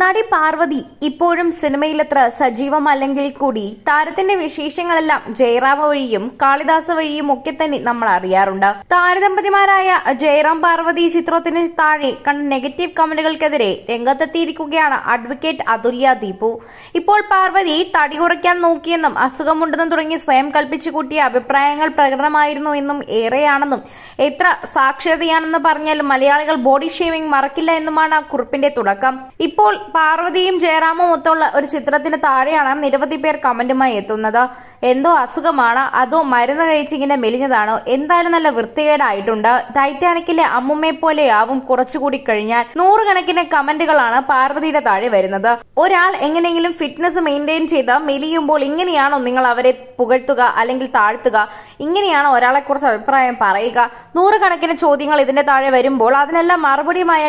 നടി പാർവതി ഇപ്പോഴും സിനിമയിലത്ര സജീവമല്ലെങ്കിൽ കൂടി താരത്തിന്റെ വിശേഷങ്ങളെല്ലാം ജയറാം വഴിയും കാളിദാസ വഴിയും ഒക്കെ തന്നെ നമ്മൾ അറിയാറുണ്ട് താരദമ്പതിമാരായ ജയറാം പാർവതി ചിത്രത്തിന് താഴെ കണ്ട നെഗറ്റീവ് കമന്റുകൾക്കെതിരെ രംഗത്തെത്തിയിരിക്കുകയാണ് അഡ്വക്കേറ്റ് അതുല്യ ദീപു ഇപ്പോൾ പാർവതി തടി കുറയ്ക്കാൻ നോക്കിയെന്നും അസുഖമുണ്ടെന്നും തുടങ്ങി സ്വയം കൽപ്പിച്ചു കൂട്ടിയ അഭിപ്രായങ്ങൾ പ്രകടനമായിരുന്നു എന്നും ഏറെയാണെന്നും എത്ര സാക്ഷരതയാണെന്ന് പറഞ്ഞാലും മലയാളികൾ ബോഡി ഷേവിംഗ് മറക്കില്ല എന്നുമാണ് കുറിപ്പിന്റെ തുടക്കം ഇപ്പോൾ പാർവതിയും ജയറാമും ഒത്തുള്ള ഒരു ചിത്രത്തിന് താഴെയാണ് നിരവധി പേർ കമന്റുമായി എത്തുന്നത് എന്തോ അസുഖമാണ് അതോ മരുന്ന് കഴിച്ചിങ്ങനെ മെലിഞ്ഞതാണോ എന്തായാലും നല്ല വൃത്തികേടായിട്ടുണ്ട് ടൈറ്റാനിക്കിലെ അമ്മുമ്മയെ പോലെയാവും കുറച്ചുകൂടി കഴിഞ്ഞാൽ നൂറുകണക്കിന് കമന്റുകളാണ് പാർവതിയുടെ താഴെ വരുന്നത് ഒരാൾ എങ്ങനെയെങ്കിലും ഫിറ്റ്നസ് മെയിൻറ്റെയിൻ ചെയ്ത് മെലിയുമ്പോൾ ഇങ്ങനെയാണോ നിങ്ങൾ അവരെ പുകഴ്ത്തുക അല്ലെങ്കിൽ താഴ്ത്തുക ഇങ്ങനെയാണോ ഒരാളെക്കുറിച്ച് അഭിപ്രായം പറയുക നൂറുകണക്കിന് ചോദ്യങ്ങൾ ഇതിന്റെ താഴെ വരുമ്പോൾ അതിനെല്ലാം മറുപടിയുമായി